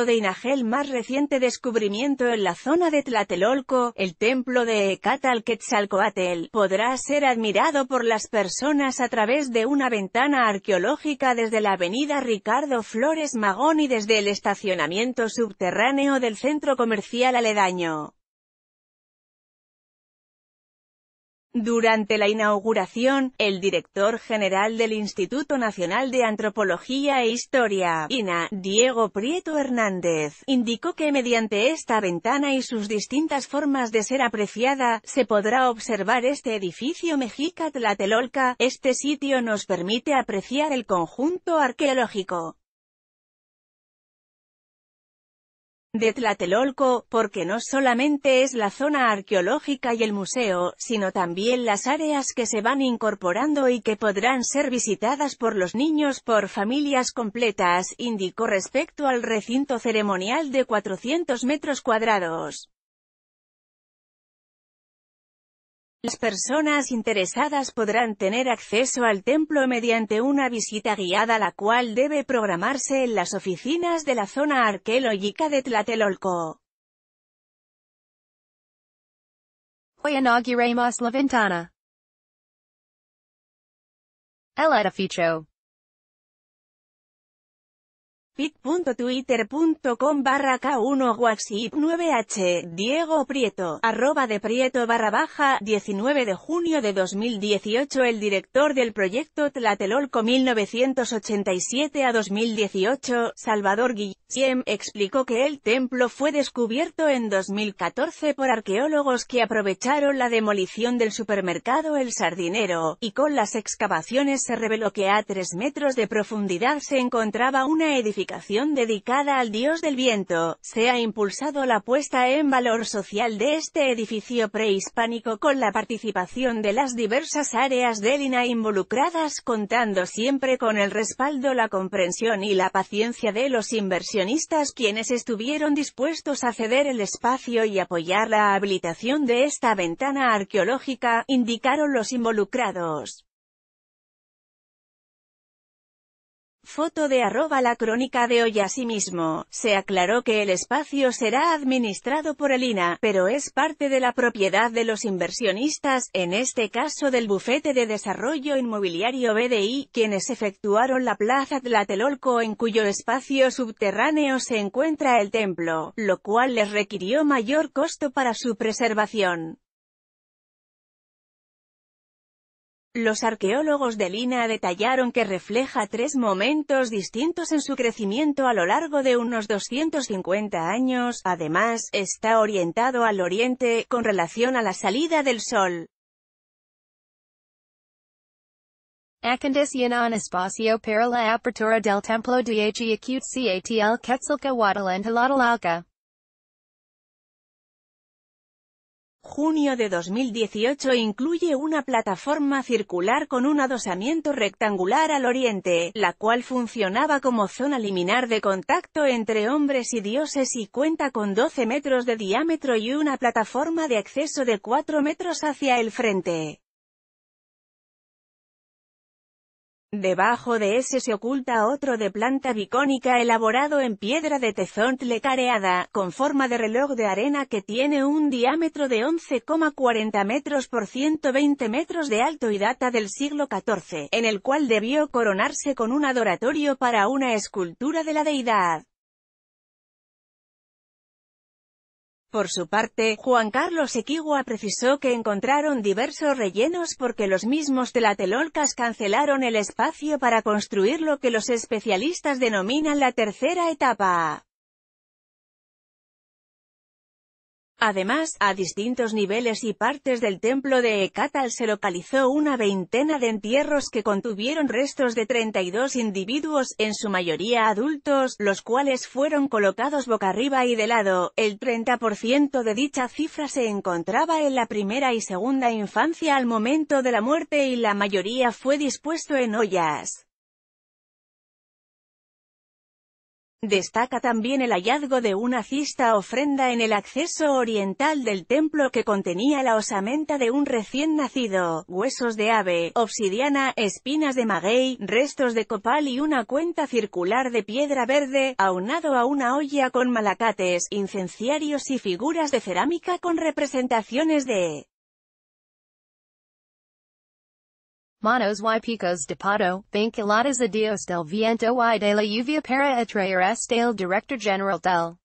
de Inagel más reciente descubrimiento en la zona de Tlatelolco, el templo de Ecatal Quetzalcoatl, podrá ser admirado por las personas a través de una ventana arqueológica desde la avenida Ricardo Flores Magón y desde el estacionamiento subterráneo del centro comercial aledaño. Durante la inauguración, el director general del Instituto Nacional de Antropología e Historia, INA, Diego Prieto Hernández, indicó que mediante esta ventana y sus distintas formas de ser apreciada, se podrá observar este edificio mexica Tlatelolca. Este sitio nos permite apreciar el conjunto arqueológico de Tlatelolco, porque no solamente es la zona arqueológica y el museo, sino también las áreas que se van incorporando y que podrán ser visitadas por los niños por familias completas, indicó respecto al recinto ceremonial de 400 metros cuadrados. Las personas interesadas podrán tener acceso al templo mediante una visita guiada la cual debe programarse en las oficinas de la zona arqueológica de Tlatelolco. Hoy la ventana. El pit.twitter.com barra K1 Waxip 9H, Diego Prieto, arroba de Prieto barra baja, 19 de junio de 2018 El director del proyecto Tlatelolco 1987 a 2018, Salvador Guillem, explicó que el templo fue descubierto en 2014 por arqueólogos que aprovecharon la demolición del supermercado El Sardinero, y con las excavaciones se reveló que a 3 metros de profundidad se encontraba una edificación dedicada al dios del viento, se ha impulsado la puesta en valor social de este edificio prehispánico con la participación de las diversas áreas de INA involucradas contando siempre con el respaldo, la comprensión y la paciencia de los inversionistas quienes estuvieron dispuestos a ceder el espacio y apoyar la habilitación de esta ventana arqueológica, indicaron los involucrados. Foto de arroba la crónica de hoy Asimismo, se aclaró que el espacio será administrado por el INAH, pero es parte de la propiedad de los inversionistas, en este caso del Bufete de Desarrollo Inmobiliario BDI, quienes efectuaron la plaza Tlatelolco en cuyo espacio subterráneo se encuentra el templo, lo cual les requirió mayor costo para su preservación. Los arqueólogos de Lina detallaron que refleja tres momentos distintos en su crecimiento a lo largo de unos 250 años, además, está orientado al oriente, con relación a la salida del sol. junio de 2018 incluye una plataforma circular con un adosamiento rectangular al oriente, la cual funcionaba como zona liminar de contacto entre hombres y dioses y cuenta con 12 metros de diámetro y una plataforma de acceso de 4 metros hacia el frente. Debajo de ese se oculta otro de planta bicónica elaborado en piedra de tezontle careada, con forma de reloj de arena que tiene un diámetro de 11,40 metros por 120 metros de alto y data del siglo XIV, en el cual debió coronarse con un adoratorio para una escultura de la deidad. Por su parte, Juan Carlos Equigua precisó que encontraron diversos rellenos porque los mismos telatelolcas cancelaron el espacio para construir lo que los especialistas denominan la tercera etapa. Además, a distintos niveles y partes del templo de Ekatal se localizó una veintena de entierros que contuvieron restos de 32 individuos, en su mayoría adultos, los cuales fueron colocados boca arriba y de lado. El 30% de dicha cifra se encontraba en la primera y segunda infancia al momento de la muerte y la mayoría fue dispuesto en ollas. Destaca también el hallazgo de una cista ofrenda en el acceso oriental del templo que contenía la osamenta de un recién nacido, huesos de ave, obsidiana, espinas de maguey, restos de copal y una cuenta circular de piedra verde, aunado a una olla con malacates, incenciarios y figuras de cerámica con representaciones de Manos y picos de pato, vinculadas a Dios del Viento y de la Lluvia para atraer este el Director General del